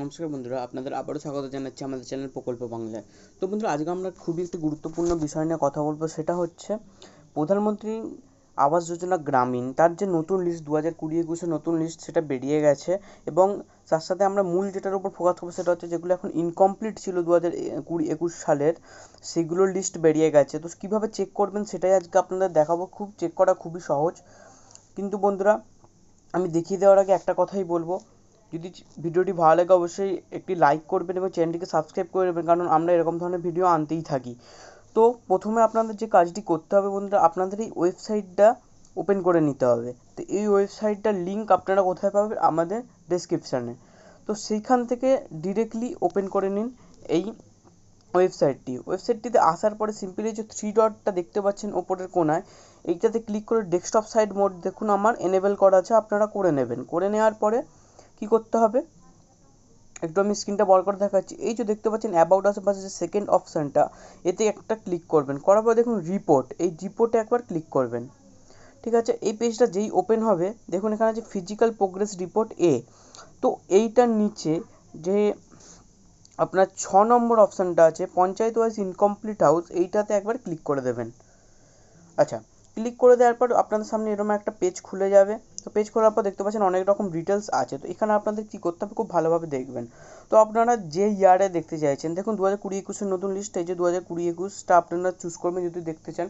নমস্কার বন্ধুরা আপনাদের আবারও স্বাগত জানাচ্ছি আমাদের চ্যানেল প্রকল্প বাংলায় তো বন্ধুরা আজকে আমরা খুবই একটি গুরুত্বপূর্ণ বিষয় নিয়ে কথা বলবো সেটা হচ্ছে প্রধানমন্ত্রী আবাস যোজনা গ্রামীণ তার যে নতুন লিস্ট দু হাজার কুড়ি একুশে নতুন লিস্ট সেটা বেরিয়ে গেছে এবং তার সাথে আমরা মূল যেটার উপর ফোকাস করবো সেটা হচ্ছে যেগুলো এখন ইনকমপ্লিট ছিল দু হাজার কুড়ি একুশ সালের সেগুলোর লিস্ট বেরিয়ে গেছে তো কীভাবে চেক করবেন সেটাই আজকে আপনাদের দেখাবো খুব চেক করা খুবই সহজ কিন্তু বন্ধুরা আমি দেখিয়ে দেওয়ার আগে একটা কথাই বলবো যদি ভিডিওটি ভালো লাগে অবশ্যই একটি লাইক করবেন এবং চ্যানেলটিকে সাবস্ক্রাইব করে নেবেন কারণ আমরা এরকম ধরনের ভিডিও আনতেই থাকি তো প্রথমে আপনাদের যে কাজটি করতে হবে বন্ধুরা আপনাদের এই ওয়েবসাইটটা ওপেন করে নিতে হবে তো এই ওয়েবসাইটটার লিঙ্ক আপনারা কোথায় পাবেন আমাদের ডেসক্রিপশানে তো সেইখান থেকে ডিরেক্টলি ওপেন করে নিন এই ওয়েবসাইটটি ওয়েবসাইটটিতে আসার পরে সিম্পলি যে থ্রি ডটটা দেখতে পাচ্ছেন ওপরের কোনায় এইটাতে ক্লিক করে ডেস্কটপ সাইড মোড দেখুন আমার এনেবেল করা আছে আপনারা করে নেবেন করে নেওয়ার পরে কি করতে হবে একটু আমি স্ক্রিনটা বড় করে দেখাচ্ছি এই যে দেখতে পাচ্ছেন অ্যাবাউট আশেপাশে পাশে যে সেকেন্ড অপশানটা এতে একটা ক্লিক করবেন করার পর দেখুন রিপোর্ট এই রিপোর্টে একবার ক্লিক করবেন ঠিক আছে এই পেজটা যেই ওপেন হবে দেখুন এখানে আছে ফিজিক্যাল প্রোগ্রেস রিপোর্ট এ তো এইটার নিচে যে আপনার ছ নম্বর অপশানটা আছে পঞ্চায়েত ওয়াইজ ইনকমপ্লিট হাউস এইটাতে একবার ক্লিক করে দেবেন আচ্ছা ক্লিক করে দেওয়ার পর আপনাদের সামনে এরকম একটা পেজ খুলে যাবে তো পেজ খোলার পর দেখতে পাচ্ছেন অনেক রকম ডিটেলস আছে তো এখানে আপনাদের কী করতে হবে খুব ভালোভাবে দেখবেন তো আপনারা যে ইয়ারে দেখতে চাইছেন দেখুন দু হাজার কুড়ি একুশের নতুন লিস্ট এই যে দু হাজার কুড়ি একুশটা আপনারা চুজ করবেন যদি দেখতে চান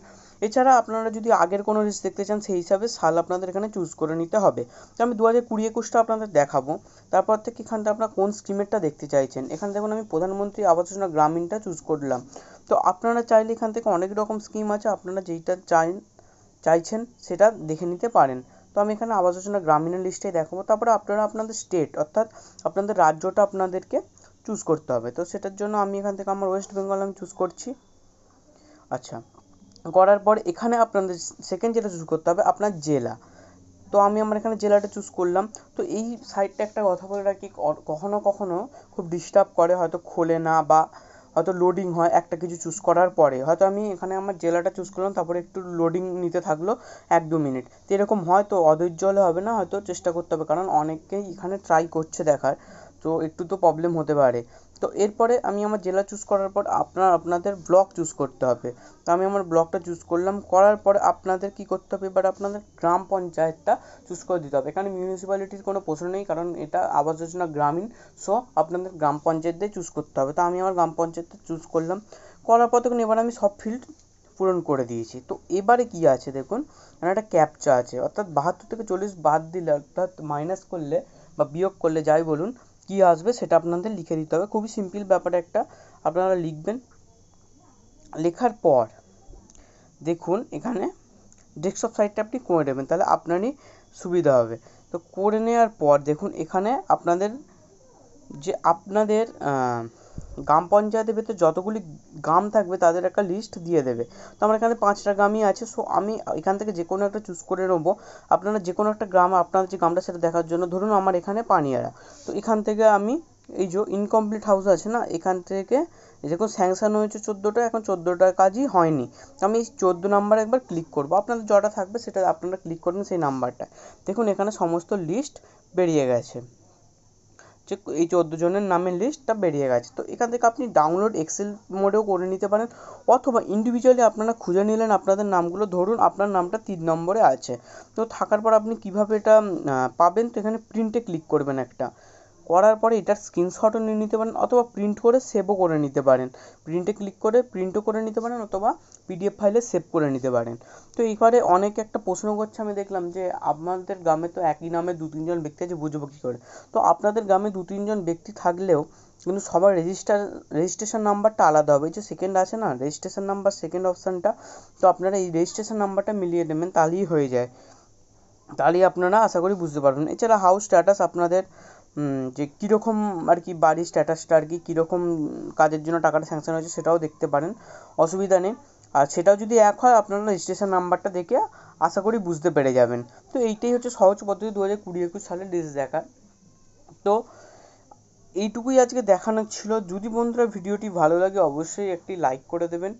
এছাড়া আপনারা যদি আগের কোনো লিস্ট দেখতে চান সেই হিসাবে সাল আপনাদের এখানে চুজ করে নিতে হবে তো আমি দু হাজার কুড়ি একুশটা আপনাদের দেখাবো তারপর থেকে এখানটা আপনারা কোন স্কিমেরটা দেখতে চাইছেন এখানে দেখুন আমি প্রধানমন্ত্রী আবাস যোজনা গ্রামীণটা চুজ করলাম তো আপনারা চাইলে এখান থেকে অনেক রকম স্কিম আছে আপনারা যেইটা চান চাইছেন সেটা দেখে নিতে পারেন তো আমি এখানে আবাস যোজনা গ্রামীণের লিস্টে দেখাবো তারপরে আপনারা আপনাদের স্টেট অর্থাৎ আপনাদের রাজ্যটা আপনাদেরকে চুজ করতে হবে তো সেটার জন্য আমি এখান থেকে আমার ওয়েস্ট বেঙ্গল আমি চুজ করছি আচ্ছা করার পর এখানে আপনাদের সেকেন্ড যেটা চুজ করতে হবে আপনার জেলা তো আমি আমার এখানে জেলাটা চুজ করলাম তো এই সাইটটা একটা কথা বলে রাখি কখনো কখনো খুব ডিস্টার্ব করে হয়তো খোলে না বা হয়তো লোডিং হয় একটা কিছু চুজ করার পরে হয়তো আমি এখানে আমার জেলাটা চুজ করলাম তারপরে একটু লোডিং নিতে থাকলো এক দু মিনিট তো এরকম হয় তো অধৈর্য হলে হবে না হয়তো চেষ্টা করতে হবে কারণ অনেকেই এখানে ট্রাই করছে দেখার তো একটু তো প্রবলেম হতে পারে তো এরপরে আমি আমার জেলা চুজ করার পর আপনার আপনাদের ব্লক চুজ করতে হবে তো আমি আমার ব্লকটা চুজ করলাম করার পরে আপনাদের কী করতে হবে এবার আপনাদের গ্রাম পঞ্চায়েতটা চুজ করে দিতে হবে এখানে মিউনিসিপ্যালিটির কোনো প্রশ্ন নেই কারণ এটা আবাস যোজনা গ্রামীণ সো আপনাদের গ্রাম পঞ্চায়েত দিয়ে চুজ করতে হবে তো আমি আমার গ্রাম পঞ্চায়েতটা চুজ করলাম করার পর তখন এবার আমি সব ফিল্ড পূরণ করে দিয়েছি তো এবারে কি আছে দেখুন মানে একটা ক্যাপচা আছে অর্থাৎ বাহাত্তর থেকে চল্লিশ বাদ দিলে অর্থাৎ মাইনাস করলে বা বিয়োগ করলে যাই বলুন কি আসবে সেটা আপনাদের লিখে দিতে হবে খুবই সিম্পল ব্যাপার একটা আপনারা লিখবেন লেখার পর দেখুন এখানে ডেস্কটপ সাইটটা আপনি করে নেবেন তাহলে আপনারই সুবিধা হবে তো করে নেওয়ার পর দেখুন এখানে আপনাদের যে আপনাদের গ্রাম পঞ্চায়েতের ভেতর যতগুলি গ্রাম থাকবে তাদের একটা লিস্ট দিয়ে দেবে তো আমার এখানে পাঁচটা গ্রামই আছে সো আমি এখান থেকে যে কোনো একটা চুজ করে নেবো আপনারা যে কোনো একটা গ্রাম আপনার যে গ্রামটা সেটা দেখার জন্য ধরুন আমার এখানে পানিয়ারা তো এখান থেকে আমি এই যে ইনকমপ্লিট হাউস আছে না এখান থেকে যেরকম স্যাংশন হয়েছে চোদ্দোটা এখন চোদ্দোটা কাজই হয়নি আমি এই চোদ্দো নাম্বার একবার ক্লিক করবো আপনাদের যটা থাকবে সেটা আপনারা ক্লিক করবেন সেই নাম্বারটা দেখুন এখানে সমস্ত লিস্ট বেরিয়ে গেছে যে এই চোদ্দো জনের নামের লিস্টটা বেরিয়ে গেছে তো এখান থেকে আপনি ডাউনলোড এক্সেল মোডেও করে নিতে পারেন অথবা ইন্ডিভিজুয়ালি আপনারা খুঁজে নিলেন আপনাদের নামগুলো ধরুন আপনার নামটা তিন নম্বরে আছে তো থাকার পর আপনি কীভাবে এটা পাবেন তো এখানে প্রিন্টে ক্লিক করবেন একটা করার পরে এটার স্ক্রিনশটও নিয়ে নিতে পারেন অথবা প্রিন্ট করে সেভও করে নিতে পারেন প্রিন্টে ক্লিক করে প্রিন্টও করে নিতে পারেন অথবা পিডিএফ ফাইলে সেভ করে নিতে পারেন তো এইবারে অনেকে একটা প্রশ্ন করছে আমি দেখলাম যে আমাদের গ্রামে তো একই নামে দু তিনজন ব্যক্তি আছে বুঝবো কী করে তো আপনাদের গ্রামে দু তিনজন ব্যক্তি থাকলেও কিন্তু সবার রেজিস্টার রেজিস্ট্রেশন নাম্বারটা আলাদা হবে যে সেকেন্ড আছে না রেজিস্ট্রেশন নাম্বার সেকেন্ড অপশানটা তো আপনারা এই রেজিস্ট্রেশন নাম্বারটা মিলিয়ে নেবেন তাহলেই হয়ে যায় তাহলেই আপনারা আশা করি বুঝতে পারবেন এছাড়া হাউস স্ট্যাটাস আপনাদের যে কীরকম আর কি বাড়ির স্ট্যাটাসটা আর কি কীরকম কাজের জন্য টাকাটা স্যাংশন হয়েছে সেটাও দেখতে পারেন অসুবিধা নেই আর সেটাও যদি এক হয় আপনারা রেজিস্ট্রেশন নাম্বারটা দেখে আশা করি বুঝতে পেরে যাবেন তো এইটাই হচ্ছে সহজ পদ্ধতি দু হাজার কুড়ি একুশ সালের ডিস দেখার তো এইটুকুই আজকে দেখানো ছিল যদি বন্ধুরা ভিডিওটি ভালো লাগে অবশ্যই একটি লাইক করে দেবেন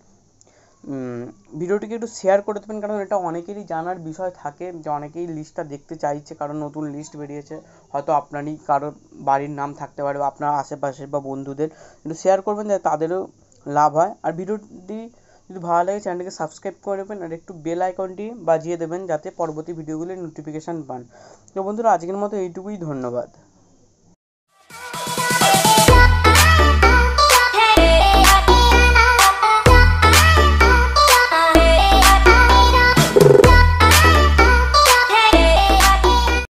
ভিডিওটিকে একটু শেয়ার করে দেবেন কারণ এটা অনেকেরই জানার বিষয় থাকে যে অনেকেই লিস্টটা দেখতে চাইছে কারণ নতুন লিস্ট বেরিয়েছে হয়তো আপনারই কারোর বাড়ির নাম থাকতে পারে বা আপনার আশেপাশের বা বন্ধুদের একটু শেয়ার করবেন যাতে তাদেরও লাভ হয় আর ভিডিওটি যদি ভালো লাগে চ্যানেলটিকে সাবস্ক্রাইব করে দেবেন আর একটু বেল আইকনটি বাজিয়ে দেবেন যাতে পরবর্তী ভিডিওগুলির নোটিফিকেশান পান তো বন্ধুরা আজকের মতো এইটুকুই ধন্যবাদ